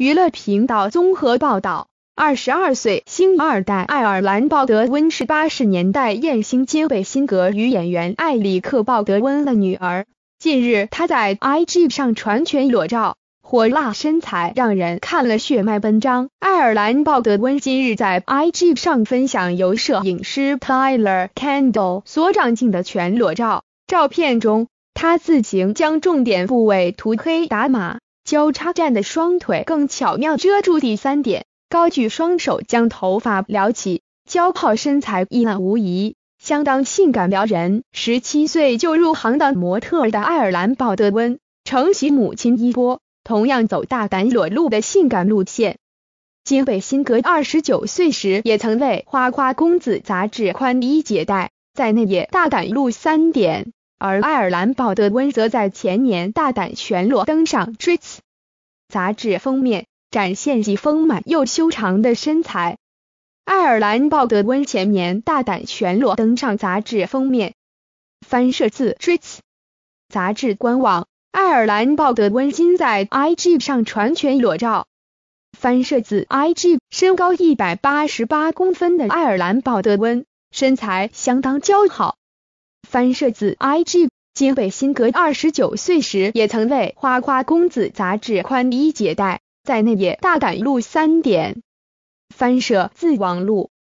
娱乐频道综合报道，二十二岁星二代爱尔兰鲍德温是八十年代艳星兼贝辛格女演员艾里克·鲍德温的女儿。近日，她在 IG 上传全裸照，火辣身材让人看了血脉奔张。爱尔兰鲍德温今日在 IG 上分享由摄影师 Tyler Kendall 所掌镜的全裸照，照片中，他自行将重点部位涂黑打码。交叉站的双腿更巧妙遮住第三点，高举双手将头发撩起，娇泡身材一览无遗，相当性感撩人。十七岁就入行当模特的爱尔兰鲍德温，承袭母亲衣钵，同样走大胆裸露的性感路线。金贝辛格二十九岁时，也曾为《花花公子》杂志宽衣解带，在内也大胆露三点。而《爱尔兰鲍德温则在前年大胆全裸登上《Treats》杂志封面，展现既丰满又修长的身材。《爱尔兰鲍德温前年大胆全裸登上杂志封面，翻摄自《Treats》杂志官网。《爱尔兰鲍德温今在 IG 上传全裸照，翻摄自 IG。身高一百八十八公分的《爱尔兰鲍德温身材相当姣好。翻摄自 IG，金北辛格二十九岁时也曾为《花花公子》杂志宽衣解带，在内也大胆露三点。翻摄自网路。